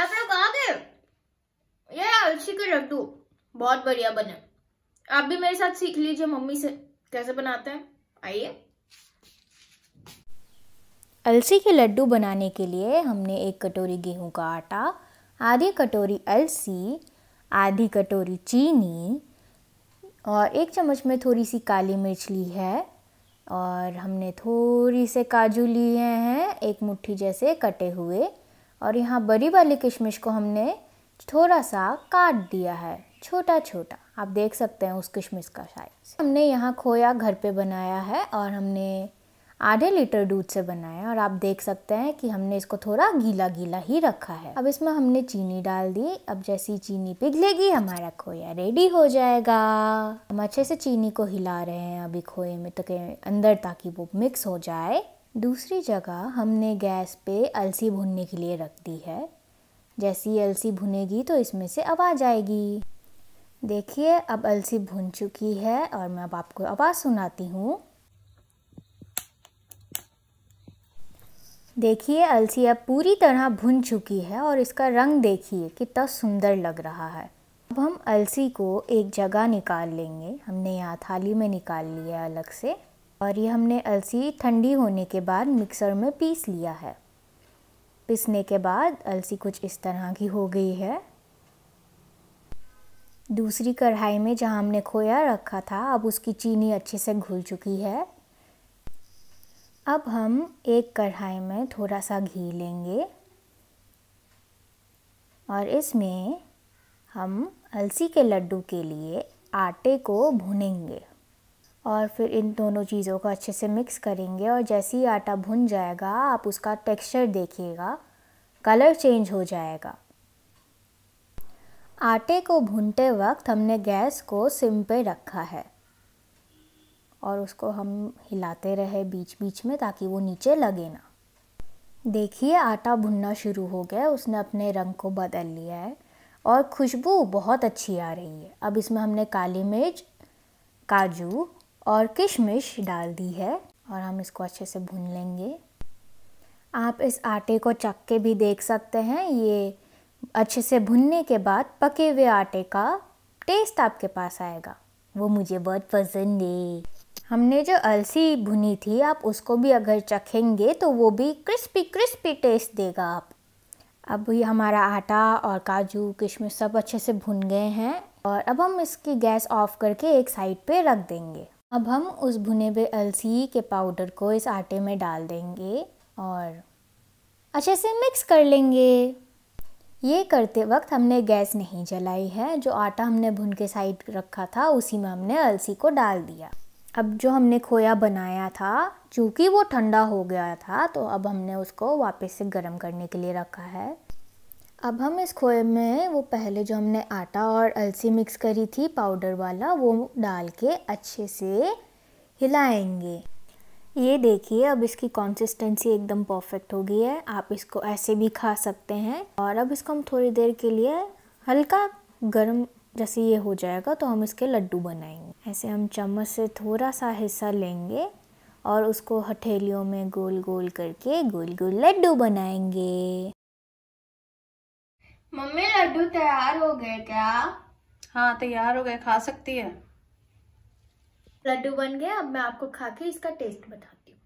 आप लोग आ गए ये अलसी के लड्डू बहुत बढ़िया बने आप भी मेरे साथ सीख लीजिए मम्मी से कैसे बनाते हैं आइए अलसी के लड्डू बनाने के लिए हमने एक कटोरी गेहूं का आटा आधी कटोरी अलसी आधी कटोरी चीनी और एक चम्मच में थोड़ी सी काली मिर्च ली है और हमने थोड़ी से काजू लिए हैं एक मुट्ठी जैसे कटे हुए और यहाँ बड़ी वाली किशमिश को हमने थोड़ा सा काट दिया है छोटा छोटा आप देख सकते हैं उस किशमिश का साइज हमने यहाँ खोया घर पे बनाया है और हमने आधे लीटर दूध से बनाया और आप देख सकते हैं कि हमने इसको थोड़ा गीला गीला ही रखा है अब इसमें हमने चीनी डाल दी अब जैसी चीनी पिघलेगी हमारा खोया रेडी हो जाएगा हम अच्छे से चीनी को हिला रहे हैं अभी खोए में तक अंदर ताकि वो मिक्स हो जाए दूसरी जगह हमने गैस पे अलसी भुनने के लिए रख दी है जैसी अलसी भुनेगी तो इसमें से आवाज़ आएगी देखिए अब अलसी भुन चुकी है और मैं अब आपको आवाज़ सुनाती हूँ देखिए अलसी अब पूरी तरह भुन चुकी है और इसका रंग देखिए कितना सुंदर लग रहा है अब हम अलसी को एक जगह निकाल लेंगे हमने यहाँ थाली में निकाल लिया अलग से और ये हमने अलसी ठंडी होने के बाद मिक्सर में पीस लिया है पीसने के बाद अलसी कुछ इस तरह की हो गई है दूसरी कढ़ाई में जहाँ हमने खोया रखा था अब उसकी चीनी अच्छे से घुल चुकी है अब हम एक कढ़ाई में थोड़ा सा घी लेंगे और इसमें हम अलसी के लड्डू के लिए आटे को भुनेंगे और फिर इन दोनों चीज़ों को अच्छे से मिक्स करेंगे और जैसे ही आटा भुन जाएगा आप उसका टेक्सचर देखिएगा कलर चेंज हो जाएगा आटे को भूनते वक्त हमने गैस को सिम पे रखा है और उसको हम हिलाते रहे बीच बीच में ताकि वो नीचे लगे ना देखिए आटा भुनना शुरू हो गया उसने अपने रंग को बदल लिया है और खुशबू बहुत अच्छी आ रही है अब इसमें हमने काली मिर्च काजू और किशमिश डाल दी है और हम इसको अच्छे से भून लेंगे आप इस आटे को चख के भी देख सकते हैं ये अच्छे से भुनने के बाद पके हुए आटे का टेस्ट आपके पास आएगा वो मुझे बहुत पसंद है हमने जो अलसी भुनी थी आप उसको भी अगर चखेंगे तो वो भी क्रिस्पी क्रिस्पी टेस्ट देगा आप अब ये हमारा आटा और काजू किशमिश सब अच्छे से भुन गए हैं और अब हम इसकी गैस ऑफ करके एक साइड पे रख देंगे अब हम उस भुने हुए अलसी के पाउडर को इस आटे में डाल देंगे और अच्छे से मिक्स कर लेंगे ये करते वक्त हमने गैस नहीं जलाई है जो आटा हमने भुन के साइड रखा था उसी में हमने अलसी को डाल दिया अब जो हमने खोया बनाया था चूँकि वो ठंडा हो गया था तो अब हमने उसको वापस से गर्म करने के लिए रखा है अब हम इस खोए में वो पहले जो हमने आटा और अलसी मिक्स करी थी पाउडर वाला वो डाल के अच्छे से हिलाएंगे ये देखिए अब इसकी कंसिस्टेंसी एकदम परफेक्ट हो गई है आप इसको ऐसे भी खा सकते हैं और अब इसको हम थोड़ी देर के लिए हल्का गर्म जैसे ये हो जाएगा तो हम इसके लड्डू बनाएंगे ऐसे हम चम्मच से थोड़ा सा हिस्सा लेंगे और उसको हथेलियों में गोल गोल करके गोल गोल लड्डू बनाएंगे मम्मी लड्डू तैयार हो गए क्या हाँ तैयार हो गए खा सकती है लड्डू बन गए अब मैं आपको खा के इसका टेस्ट बताती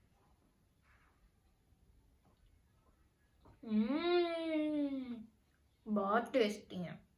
हूँ हम्म, बहुत टेस्टी है